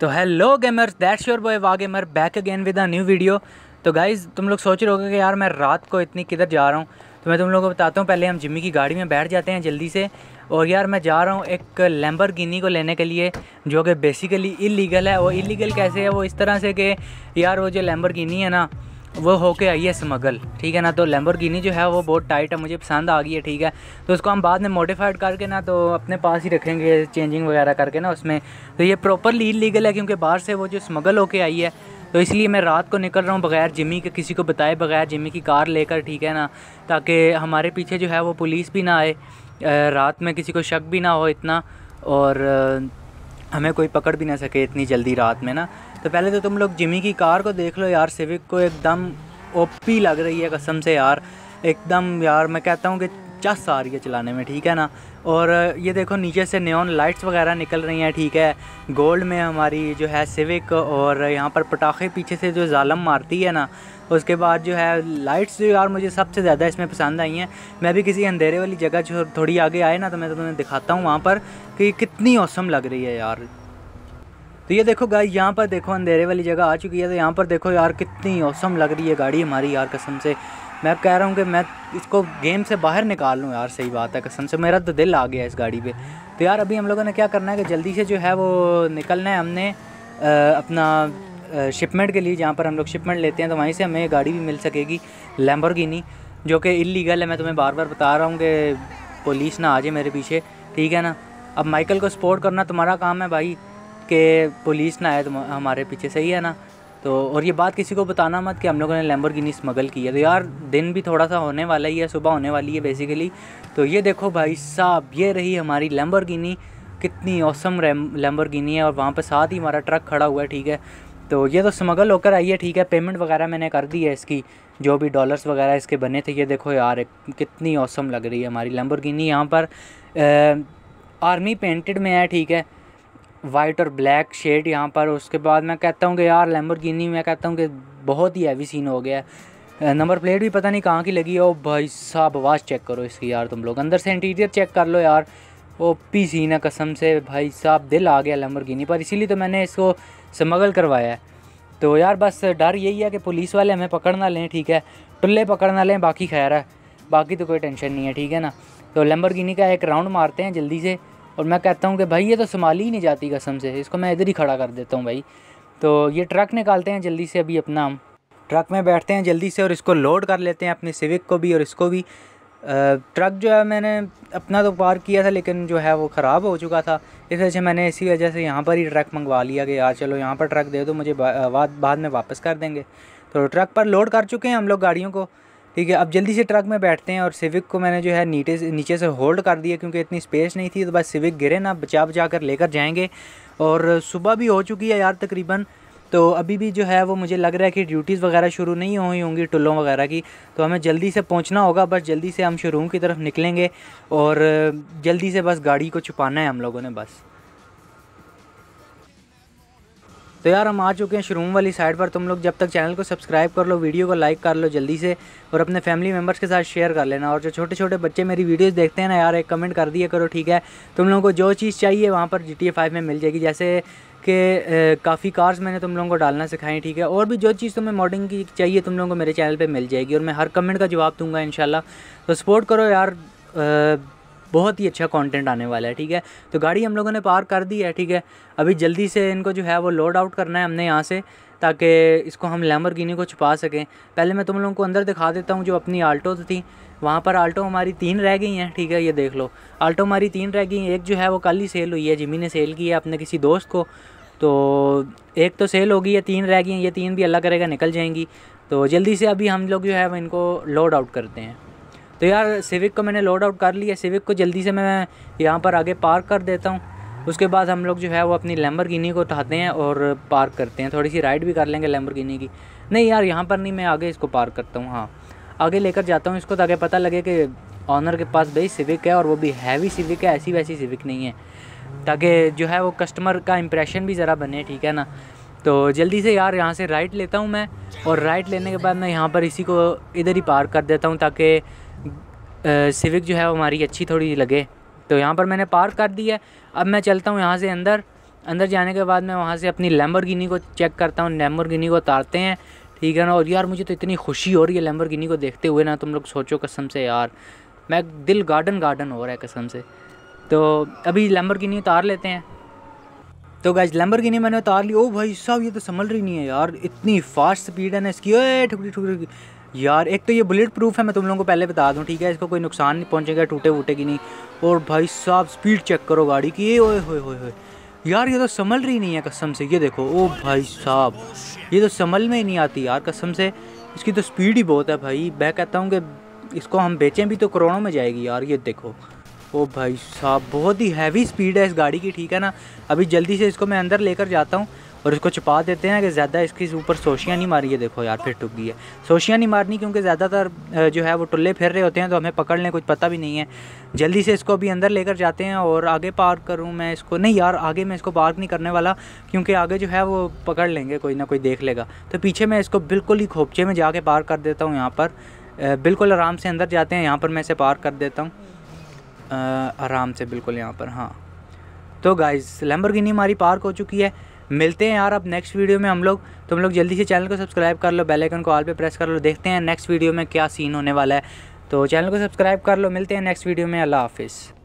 तो hello gamers that's your boy वा gamer back again with a new video तो guys तुम लोग सोच रहे होगे कि यार मैं रात को इतनी किधर जा रहा हूँ तो मैं तुम लोगों को बताता हूँ पहले हम जिम्मी की गाड़ी में बैठ जाते हैं जल्दी से और यार मैं जा रहा हूँ एक लैम्बर को लेने के लिए जो कि बेसिकली इलीगल है वो इलीगल कैसे है वो इस तरह से कि यार वो जो लैम्बर है ना वो होके आई है स्मगल ठीक है ना तो लेम्बोर्गिनी जो है वो बहुत टाइट है मुझे पसंद आ गई है ठीक है तो उसको हम बाद में मॉडिफाइड करके ना तो अपने पास ही रखेंगे चेंजिंग वगैरह करके ना उसमें तो ये प्रॉपरली इलीगल है क्योंकि बाहर से वो जो स्मगल होके आई है तो इसलिए मैं रात को निकल रहा हूँ बगैर जिमी के किसी को बताए बगैर जिमी की कार लेकर ठीक है ना ताकि हमारे पीछे जो है वो पुलिस भी ना आए रात में किसी को शक भी ना हो इतना और हमें कोई पकड़ भी ना सके इतनी जल्दी रात में ना तो पहले तो तुम लोग जिमी की कार को देख लो यार सिविक को एकदम ओपी लग रही है कसम से यार एकदम यार मैं कहता हूँ कि चस आ रही है चलाने में ठीक है ना और ये देखो नीचे से न्योन लाइट्स वगैरह निकल रही हैं ठीक है गोल्ड में हमारी जो है सिविक और यहाँ पर पटाखे पीछे से जो जालम मारती है ना उसके बाद जो है लाइट्स जो यार मुझे सबसे ज़्यादा इसमें पसंद आई हैं मैं भी किसी अंधेरे वाली जगह जो थोड़ी आगे आए ना तो मैं तो तुम्हें दिखाता हूँ वहाँ पर कि कितनी औसम लग रही है यार तो ये देखो गाई यहाँ पर देखो अंधेरे वाली जगह आ चुकी है तो यहाँ पर देखो यार कितनी औसम लग रही है गाड़ी हमारी यार कसम से मैं कह रहा हूँ कि मैं इसको गेम से बाहर निकाल लूँ यार सही बात है कसम से मेरा तो दिल आ गया इस गाड़ी पे तो यार अभी हम लोगों ने क्या करना है कि जल्दी से जो है वो निकलना है हमने आ, अपना शिपमेंट के लिए जहाँ पर हम लोग शिपमेंट लेते हैं तो वहीं से हमें गाड़ी भी मिल सकेगी लैम्बर जो कि इलीगल है मैं तुम्हें बार बार बता रहा हूँ कि पुलिस ना आ जाए मेरे पीछे ठीक है ना अब माइकल को सपोर्ट करना तुम्हारा काम है भाई कि पुलिस ना आए तो हमारे पीछे सही है ना तो और ये बात किसी को बताना मत कि हम लोगों ने गिनी स्मगल की है तो यार दिन भी थोड़ा सा होने वाला ही है सुबह होने वाली है बेसिकली तो ये देखो भाई साहब ये रही हमारी गिनी कितनी औसम गिनी है और वहाँ पर साथ ही हमारा ट्रक खड़ा हुआ है ठीक है तो ये तो स्मगल होकर आई है ठीक है पेमेंट वगैरह मैंने कर दी है इसकी जो भी डॉलर्स वगैरह इसके बने थे ये देखो यार कितनी औसम लग रही है हमारी लैम्बर यहाँ पर आर्मी पेंटेड में है ठीक है वाइट और ब्लैक शेड यहाँ पर उसके बाद मैं कहता हूँ कि यार लैम्बोर्गिनी मैं कहता हूँ कि बहुत ही हैवी सीन हो गया है नंबर प्लेट भी पता नहीं कहाँ की लगी है ओ भाई साहब आवाज़ चेक करो इसकी यार तुम लोग अंदर से इंटीरियर चेक कर लो यार ओ पी सीन है कसम से भाई साहब दिल आ गया गिनी पर इसीलिए तो मैंने इसको स्मगल करवाया है तो यार बस डर यही है कि पुलिस वाले हमें पकड़ ना लें ठीक है टुल्ले पकड़ ना लें बाकी खैर है बाकी तो कोई टेंशन नहीं है ठीक है ना तो लम्बर का एक राउंड मारते हैं जल्दी से और मैं कहता हूँ कि भाई ये तो संभाली ही नहीं जाती कसम से इसको मैं इधर ही खड़ा कर देता हूँ भाई तो ये ट्रक निकालते हैं जल्दी से अभी अपना हम ट्रक में बैठते हैं जल्दी से और इसको लोड कर लेते हैं अपने सिविक को भी और इसको भी ट्रक जो है मैंने अपना तो पार किया था लेकिन जो है वो ख़राब हो चुका था इस वजह से मैंने इसी वजह से यहाँ पर ही ट्रक मंगवा लिया कि यार चलो यहाँ पर ट्रक दे दो मुझे बाद बाद में वापस कर देंगे तो ट्रक पर लोड कर चुके हैं हम लोग गाड़ियों को ठीक है अब जल्दी से ट्रक में बैठते हैं और सिविक को मैंने जो है नीचे से नीचे से होल्ड कर दिया क्योंकि इतनी स्पेस नहीं थी तो बस सिविक गिरे ना बचा बचा कर लेकर जाएंगे और सुबह भी हो चुकी है यार तकरीबन तो अभी भी जो है वो मुझे लग रहा है कि ड्यूटीज़ वगैरह शुरू नहीं हुई होंगी टुल्लों वगैरह की तो हमें जल्दी से पहुँचना होगा बस जल्दी से हम शोरूम की तरफ निकलेंगे और जल्दी से बस गाड़ी को छुपाना है हम लोगों ने बस तो यार हम आ चुके हैं शरूम वाली साइड पर तुम लोग जब तक चैनल को सब्सक्राइब कर लो वीडियो को लाइक कर लो जल्दी से और अपने फैमिली मेम्बर्स के साथ शेयर कर लेना और जो छोटे छोटे बच्चे मेरी वीडियोस देखते हैं ना यार एक कमेंट कर दिया करो ठीक है तुम लोगों को जो चीज़ चाहिए वहाँ पर जी टी में मिल जाएगी जैसे कि काफ़ी कार्स मैंने तुम लोगों को डालना सिखाई ठीक है और भी जो चीज़ तुम्हें मॉडलिंग की चाहिए तुम लोगों को मेरे चैनल पर मिल जाएगी और मैं हर कमेंट का जवाब दूँगा इन तो सपोर्ट करो यार बहुत ही अच्छा कंटेंट आने वाला है ठीक है तो गाड़ी हम लोगों ने पार कर दी है ठीक है अभी जल्दी से इनको जो है वो लोड आउट करना है हमने यहाँ से ताकि इसको हम लैमर को छुपा सकें पहले मैं तुम लोगों को अंदर दिखा देता हूँ जो अपनी आल्टो थी वहाँ पर आल्टो हमारी तीन रह गई हैं ठीक है ये देख लो आल्टो हमारी तीन रह गई एक जो है वो कल ही सेल हुई है जिमी ने सेल की है अपने किसी दोस्त को तो एक तो सेल होगी ये तीन रह गई हैं ये तीन भी अल्लाह करेगा निकल जाएंगी तो जल्दी से अभी हम लोग जो है वो इनको लोड आउट करते हैं तो यार सिविक को मैंने लोड आउट कर लिया सिविक को जल्दी से मैं यहाँ पर आगे पार्क कर देता हूँ उसके बाद हम लोग जो है वो अपनी लैम्बरगिनी को उठाते हैं और पार्क करते हैं थोड़ी सी राइड भी कर लेंगे गिनी की नहीं यार यहाँ पर नहीं मैं आगे इसको पार्क करता हूँ हाँ आगे लेकर जाता हूँ इसको ताकि पता लगे कि ऑनर के पास भाई सिविक है और वो भी हैवी सिविक है ऐसी वैसी सिविक नहीं है ताकि जो है वो कस्टमर का इंप्रेशन भी ज़रा बने ठीक है ना तो जल्दी से यार यहाँ से राइट लेता हूँ मैं और राइट लेने के बाद मैं यहाँ पर इसी को इधर ही पार्क कर देता हूँ ताकि सिविक जो है वो हमारी अच्छी थोड़ी लगे तो यहाँ पर मैंने पार्क कर दी है अब मैं चलता हूँ यहाँ से अंदर अंदर जाने के बाद मैं वहाँ से अपनी लैम्बर को चेक करता हूँ लैम्बर को उतारते हैं ठीक है ना और यार मुझे तो इतनी खुशी हो रही है लैम्बर को देखते हुए ना तुम लोग सोचो कसम से यार मैं दिल गार्डन गार्डन हो रहा है कसम से तो अभी गिनी उतार लेते हैं तो गैज गिनी मैंने उतार ली ओ भाई साहब ये तो संभल रही नहीं है यार इतनी फास्ट स्पीड है ना इसकी ठुकरी ठुकरी यार एक तो ये बुलेट प्रूफ है मैं तुम लोगों को पहले बता दूं ठीक है इसको कोई नुकसान नहीं पहुंचेगा टूटे वूटे की नहीं और भाई साहब स्पीड चेक करो गाड़ी की ये ओए होए होए यार ये तो संभल रही नहीं है कसम से ये देखो ओ भाई साहब ये तो संभल में ही नहीं आती यार कसम से इसकी तो स्पीड ही बहुत है भाई मैं कहता हूँ कि इसको हम बेचें भी तो करोड़ों में जाएगी यार ये देखो ओ भाई साहब बहुत ही हैवी स्पीड है इस गाड़ी की ठीक है ना अभी जल्दी से इसको मैं अंदर लेकर जाता हूँ और इसको छुपा देते हैं कि ज़्यादा इसकी ऊपर सोशियाँ नहीं मारी है देखो यार फिर टुक गई है सोशियाँ नहीं मारनी क्योंकि ज़्यादातर जो है वो टुल्ले फिर रहे होते हैं तो हमें पकड़ लें कुछ पता भी नहीं है जल्दी से इसको अभी अंदर लेकर जाते हैं और आगे पार्क करूँ मैं इसको नहीं यार आगे मैं इसको पार्क नहीं करने वाला क्योंकि आगे जो है वो पकड़ लेंगे कोई ना कोई देख लेगा तो पीछे मैं इसको बिल्कुल ही खोपचे में जाके पार कर देता हूँ यहाँ पर बिल्कुल आराम से अंदर जाते हैं यहाँ पर मैं इसे पार कर देता हूँ आराम से बिल्कुल यहाँ पर हाँ तो गाइस लैम्बोर्गिनी हमारी पार्क हो चुकी है मिलते हैं यार अब नेक्स्ट वीडियो में हम लोग तुम लोग जल्दी से चैनल को सब्सक्राइब कर लो बेल आइकन को ऑल पे प्रेस कर लो देखते हैं नेक्स्ट वीडियो में क्या सीन होने वाला है तो चैनल को सब्सक्राइब कर लो मिलते हैं नेक्स्ट वीडियो में अल्लाह हाफिज़